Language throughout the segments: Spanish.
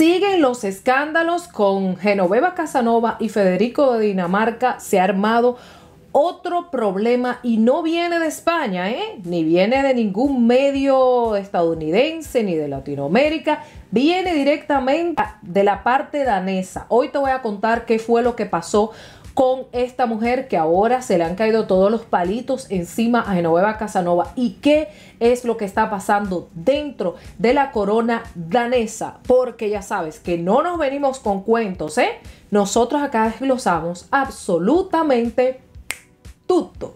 Siguen los escándalos con Genoveva Casanova y Federico de Dinamarca. Se ha armado otro problema y no viene de España, ¿eh? ni viene de ningún medio estadounidense ni de Latinoamérica. Viene directamente de la parte danesa. Hoy te voy a contar qué fue lo que pasó con esta mujer que ahora se le han caído todos los palitos encima a Genoveva Casanova y qué es lo que está pasando dentro de la corona danesa, porque ya sabes que no nos venimos con cuentos, ¿eh? Nosotros acá desglosamos absolutamente todo.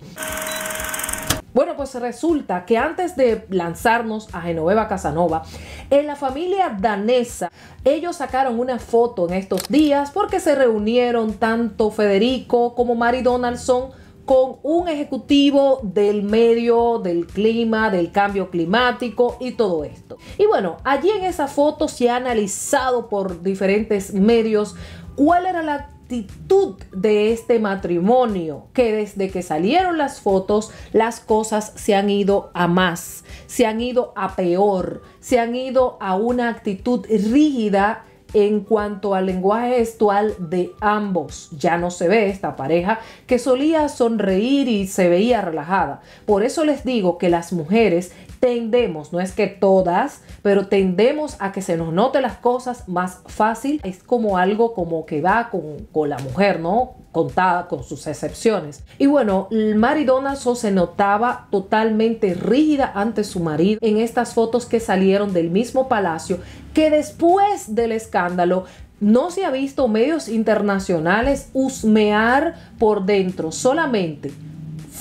Bueno, pues resulta que antes de lanzarnos a Genoveva Casanova, en la familia danesa, ellos sacaron una foto en estos días porque se reunieron tanto Federico como Mari Donaldson con un ejecutivo del medio, del clima, del cambio climático y todo esto. Y bueno, allí en esa foto se ha analizado por diferentes medios cuál era la actitud de este matrimonio, que desde que salieron las fotos, las cosas se han ido a más, se han ido a peor, se han ido a una actitud rígida en cuanto al lenguaje gestual de ambos. Ya no se ve esta pareja que solía sonreír y se veía relajada. Por eso les digo que las mujeres tendemos, no es que todas, pero tendemos a que se nos note las cosas más fácil. Es como algo como que va con, con la mujer, ¿no? contada con sus excepciones. Y bueno, Mary Donaldson se notaba totalmente rígida ante su marido en estas fotos que salieron del mismo palacio, que después del escándalo no se ha visto medios internacionales husmear por dentro, solamente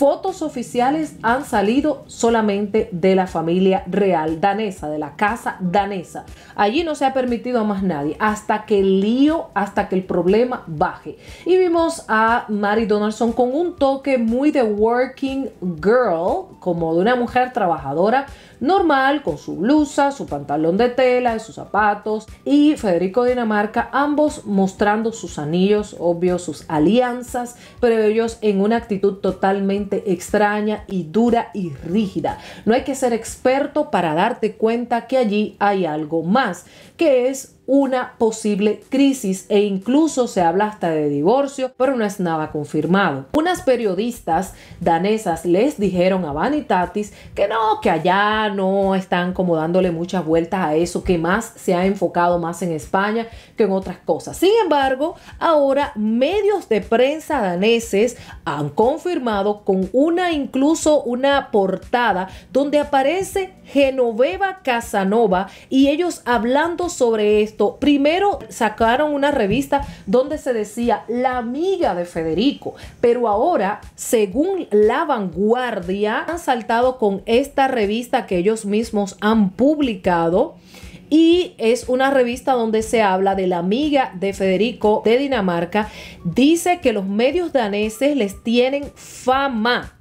fotos oficiales han salido solamente de la familia real danesa, de la casa danesa. Allí no se ha permitido a más nadie hasta que el lío, hasta que el problema baje. Y vimos a Mary Donaldson con un toque muy de working girl, como de una mujer trabajadora normal, con su blusa, su pantalón de tela, sus zapatos. Y Federico Dinamarca, ambos mostrando sus anillos, obvio, sus alianzas, pero ellos en una actitud totalmente extraña y dura y rígida. No hay que ser experto para darte cuenta que allí hay algo más, que es una posible crisis e incluso se habla hasta de divorcio, pero no es nada confirmado. Unas periodistas danesas les dijeron a Vanitatis que no, que allá no están como dándole muchas vueltas a eso, que más se ha enfocado más en España que en otras cosas. Sin embargo, ahora medios de prensa daneses han confirmado con una incluso una portada donde aparece Genoveva Casanova y ellos hablando sobre esto primero sacaron una revista donde se decía la amiga de Federico, pero ahora, según la vanguardia, han saltado con esta revista que ellos mismos han publicado y es una revista donde se habla de la amiga de Federico de Dinamarca. Dice que los medios daneses les tienen fama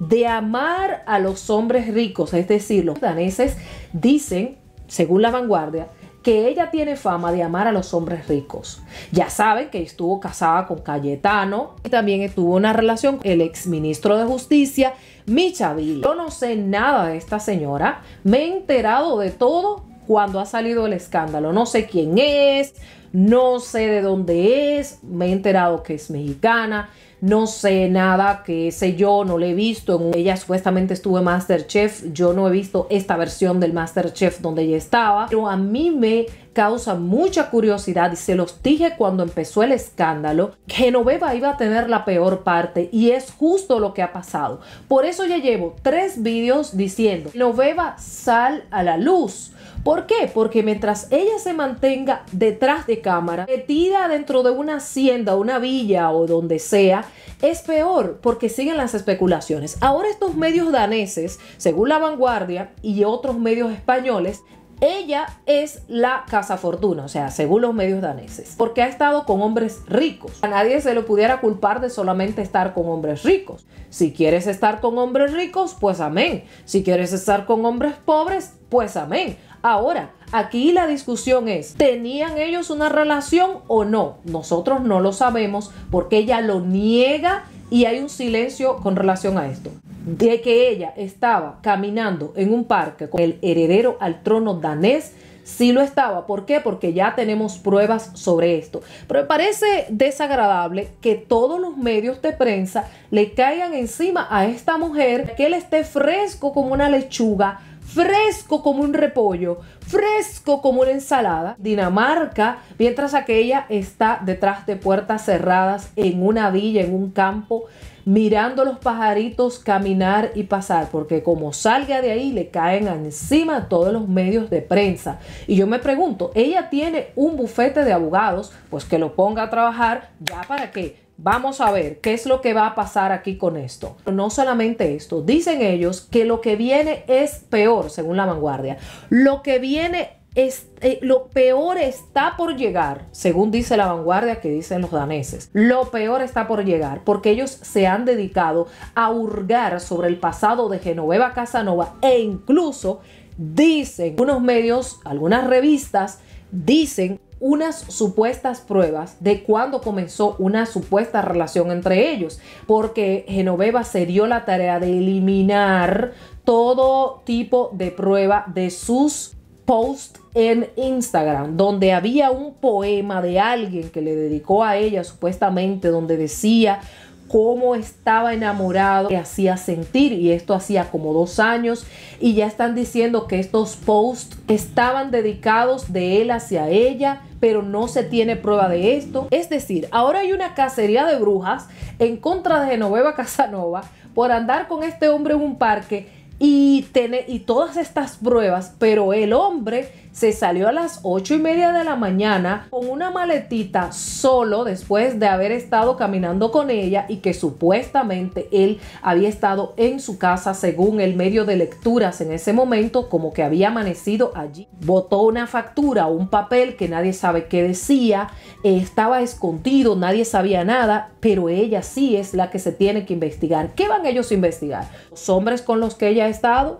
de amar a los hombres ricos, es decir, los daneses dicen, según la vanguardia, que ella tiene fama de amar a los hombres ricos. Ya saben que estuvo casada con Cayetano y también tuvo una relación con el exministro de Justicia, Michavil Yo no sé nada de esta señora, me he enterado de todo cuando ha salido el escándalo. No sé quién es, no sé de dónde es, me he enterado que es mexicana, no sé nada, que sé yo, no le he visto. Ella supuestamente estuvo en Masterchef, yo no he visto esta versión del Masterchef donde ella estaba, pero a mí me causa mucha curiosidad y se los dije cuando empezó el escándalo, que Genoveva iba a tener la peor parte y es justo lo que ha pasado. Por eso ya llevo tres vídeos diciendo, Genoveva sal a la luz. ¿Por qué? Porque mientras ella se mantenga detrás de cámara metida dentro de una hacienda, una villa o donde sea, es peor porque siguen las especulaciones. Ahora estos medios daneses, según La Vanguardia y otros medios españoles, ella es la casa fortuna, o sea, según los medios daneses, porque ha estado con hombres ricos. A nadie se lo pudiera culpar de solamente estar con hombres ricos. Si quieres estar con hombres ricos, pues amén. Si quieres estar con hombres pobres, pues amén. Ahora, aquí la discusión es, ¿tenían ellos una relación o no? Nosotros no lo sabemos porque ella lo niega y hay un silencio con relación a esto. De que ella estaba caminando en un parque con el heredero al trono danés, sí lo estaba. ¿Por qué? Porque ya tenemos pruebas sobre esto. Pero me parece desagradable que todos los medios de prensa le caigan encima a esta mujer, que él esté fresco como una lechuga fresco como un repollo, fresco como una ensalada. Dinamarca, mientras aquella está detrás de puertas cerradas en una villa, en un campo, mirando los pajaritos caminar y pasar, porque como salga de ahí le caen encima todos los medios de prensa. Y yo me pregunto, ella tiene un bufete de abogados, pues que lo ponga a trabajar, ya para qué Vamos a ver qué es lo que va a pasar aquí con esto. No solamente esto, dicen ellos que lo que viene es peor, según la vanguardia. Lo que viene es, eh, lo peor está por llegar, según dice la vanguardia que dicen los daneses. Lo peor está por llegar porque ellos se han dedicado a hurgar sobre el pasado de Genoveva Casanova e incluso dicen, unos medios, algunas revistas dicen unas supuestas pruebas de cuando comenzó una supuesta relación entre ellos, porque Genoveva se dio la tarea de eliminar todo tipo de prueba de sus posts en Instagram, donde había un poema de alguien que le dedicó a ella supuestamente, donde decía cómo estaba enamorado, que hacía sentir, y esto hacía como dos años, y ya están diciendo que estos posts estaban dedicados de él hacia ella, pero no se tiene prueba de esto. Es decir, ahora hay una cacería de brujas en contra de Genoveva Casanova por andar con este hombre en un parque y, tener, y todas estas pruebas, pero el hombre se salió a las ocho y media de la mañana con una maletita solo después de haber estado caminando con ella y que supuestamente él había estado en su casa según el medio de lecturas en ese momento como que había amanecido allí. Botó una factura, un papel que nadie sabe qué decía, estaba escondido, nadie sabía nada, pero ella sí es la que se tiene que investigar. ¿Qué van ellos a investigar? Los hombres con los que ella ha estado,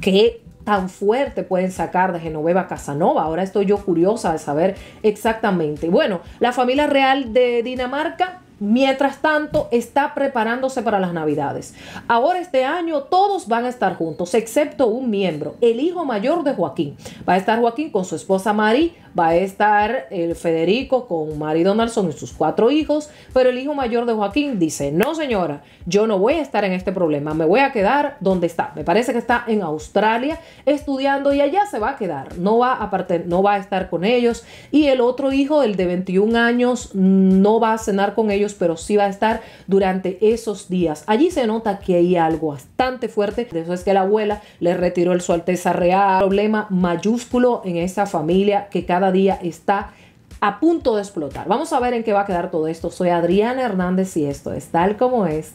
qué tan fuerte pueden sacar de Genoveva Casanova. Ahora estoy yo curiosa de saber exactamente. Bueno, la familia real de Dinamarca mientras tanto está preparándose para las navidades. Ahora este año todos van a estar juntos, excepto un miembro, el hijo mayor de Joaquín. Va a estar Joaquín con su esposa Mari, va a estar el eh, Federico con Mari Donaldson y sus cuatro hijos, pero el hijo mayor de Joaquín dice, no señora, yo no voy a estar en este problema, me voy a quedar donde está. Me parece que está en Australia estudiando y allá se va a quedar, no va a, no va a estar con ellos. Y el otro hijo, el de 21 años, no va a cenar con ellos, pero sí va a estar durante esos días. Allí se nota que hay algo bastante fuerte, de eso es que la abuela le retiró el su alteza real, problema mayúsculo en esa familia que cada día está a punto de explotar. Vamos a ver en qué va a quedar todo esto. Soy Adriana Hernández y esto es tal como es.